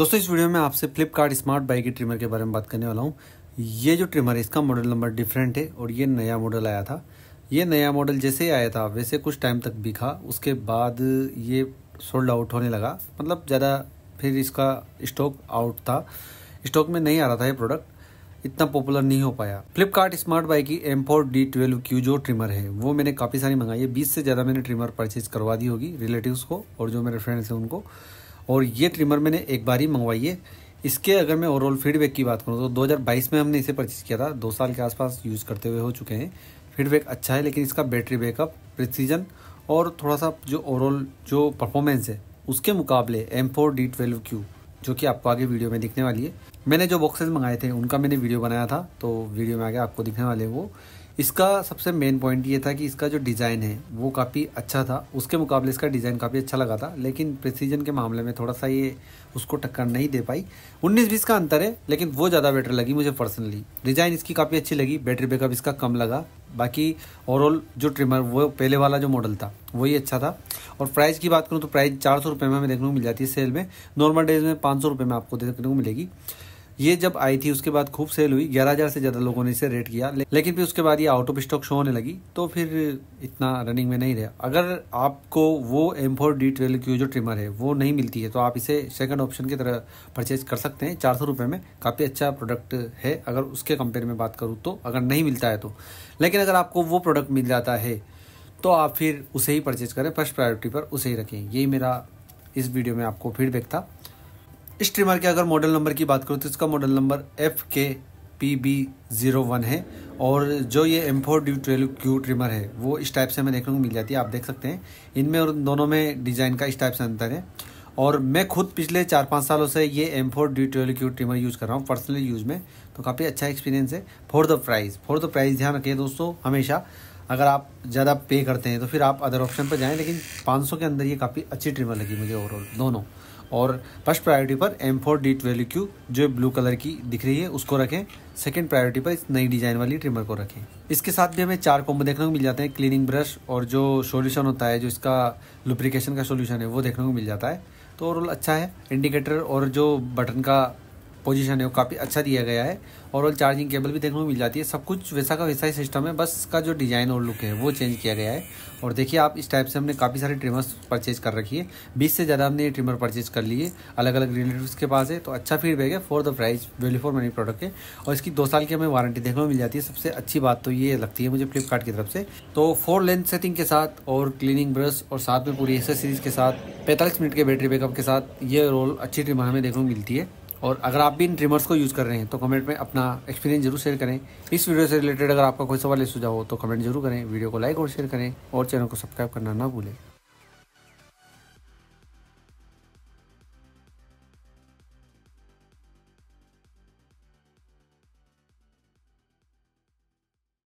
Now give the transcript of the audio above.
दोस्तों इस वीडियो में आपसे फ्लिपकार्ट स्मार्ट बाइक की ट्रिमर के बारे में बात करने वाला हूँ ये जो ट्रिमर है इसका मॉडल नंबर डिफरेंट है और ये नया मॉडल आया था ये नया मॉडल जैसे ही आया था वैसे कुछ टाइम तक बिखा उसके बाद ये सोल्ड आउट होने लगा मतलब ज़्यादा फिर इसका स्टॉक आउट था स्टॉक में नहीं आ रहा था ये प्रोडक्ट इतना पॉपुलर नहीं हो पाया फ्लिपकार्ट स्मार्ट बाई की M four D twelve Q जो ट्रिमर है वो मैंने काफ़ी सारी मंगाई है बीस से ज़्यादा मैंने ट्रिमर परचेज करवा दी होगी रिलेटिव्स को और जो मेरे फ्रेंड्स हैं उनको और ये ट्रिमर मैंने एक बार ही मंगवाई है इसके अगर मैं ओवरऑल फीडबैक की बात करूँ तो 2022 में हमने इसे परचेज़ किया था दो साल के आसपास यूज़ करते हुए हो चुके हैं फीडबैक अच्छा है लेकिन इसका बैटरी बैकअप प्रिसीजन और थोड़ा सा जो ओवरऑल जो परफॉर्मेंस है उसके मुकाबले M four D twelve Q जो कि आपको आगे वीडियो में दिखने वाली है मैंने जो बॉक्सेस मंगाए थे उनका मैंने वीडियो बनाया था तो वीडियो में आगे आपको दिखने वाले वो इसका सबसे मेन पॉइंट ये था कि इसका जो डिज़ाइन है वो काफ़ी अच्छा था उसके मुकाबले इसका डिज़ाइन काफ़ी अच्छा लगा था लेकिन प्रेसीजन के मामले में थोड़ा सा ये उसको टक्कर नहीं दे पाई उन्नीस बीस का अंतर है लेकिन वो ज़्यादा बेटर लगी मुझे पर्सनली डिज़ाइन इसकी काफ़ी अच्छी लगी बैटरी बैकअप इसका कम लगा बाकी ओवरऑल जो ट्रिमर वो पहले वाला जो मॉडल था वही अच्छा था और प्राइस की बात करूँ तो प्राइस चार सौ रुपये में हमें देखने को मिल जाती है सेल में नॉर्मल डेज में पाँच सौ रुपये में आपको देखने को मिलेगी ये जब आई थी उसके बाद खूब सेल हुई ग्यारह हज़ार से ज़्यादा लोगों ने इसे रेट किया लेकिन फिर उसके बाद ये आउट ऑफ स्टॉक शो होने लगी तो फिर इतना रनिंग में नहीं रहा अगर आपको वो एम फोर डी ट्रेल की जो ट्रिमर है वो नहीं मिलती है तो आप इसे सेकंड ऑप्शन की तरह परचेज कर सकते हैं चार सौ रुपये में काफ़ी अच्छा प्रोडक्ट है अगर उसके कंपेयर में बात करूँ तो अगर नहीं मिलता है तो लेकिन अगर आपको वो प्रोडक्ट मिल जाता है तो आप फिर उसे ही परचेज करें फर्स्ट प्रायोरिटी पर उसे ही रखें यही मेरा इस वीडियो में आपको फीडबैक था इस ट्रिमर के अगर मॉडल नंबर की बात करूँ तो इसका model number F K P B zero one है और जो ये M four D twelve Q trimmer है वो इस टाइप से हमें देखने को मिल जाती है आप देख सकते हैं इनमें और दोनों में डिज़ाइन का इस टाइप से अंतर है और मैं खुद पिछले चार पाँच सालों से ये M four D twelve Q trimmer use कर रहा हूँ पर्सनली यूज़ में तो काफ़ी अच्छा एक्सपीरियंस है for the price for the price ध्यान रखिए दोस्तों हमेशा अगर आप ज़्यादा पे करते हैं तो फिर आप अदर ऑप्शन पर जाएँ लेकिन पाँच के अंदर ये काफ़ी अच्छी ट्रिमर लगी मुझे ओवरऑल दोनों और फर्स्ट प्रायोरिटी पर M four D twelve Q जो ब्लू कलर की दिख रही है उसको रखें सेकेंड प्रायोरिटी पर इस नई डिज़ाइन वाली ट्रिमर को रखें इसके साथ भी हमें चार कॉम्बो देखने को मिल जाते हैं क्लीनिंग ब्रश और जो सॉल्यूशन होता है जो इसका लुप्रिकेशन का सॉल्यूशन है वो देखने को मिल जाता है तो ओवरऑल अच्छा है इंडिकेटर और जो बटन का पोजीशन है वो काफ़ी अच्छा दिया गया है ओवरऑल चार्जिंग केबल भी देखने को मिल जाती है सब कुछ वैसा का वैसा ही सिस्टम है बस का जो डिज़ाइन और लुक है वो चेंज किया गया है और देखिए आप इस टाइप से हमने काफ़ी सारे ट्रिमर्स परचेज कर रखी है बीस से ज़्यादा हमने ये ट्रिमर परचेज कर लिए अलग अलग रिलेटिव के पास है तो अच्छा फीडबैक है for the price value for money product है और इसकी दो साल की हमें वारंटी देखने को मिल जाती है सबसे अच्छी बात तो ये लगती है मुझे फ्लिपकार्ट की तरफ से तो फोर लेंथ सेटिंग के साथ और क्लीनिंग ब्रश और साथ में पूरी एक्सेसरीज के साथ पैंतालीस मिनट के बैटरी बैकअप के साथ ये रोल अच्छी ट्रिमर हमें देखने को मिलती है और अगर आप भी इन ट्रिमर्स को यूज़ कर रहे हैं तो कमेंट में अपना एक्सपीरियंस जरूर शेयर करें इस वीडियो से रिलेटेड अगर आपका कोई सवाल या सुझाव हो तो कमेंट जरूर करें वीडियो को लाइक और शेयर करें और चैनल को सब्सक्राइब करना ना भूलें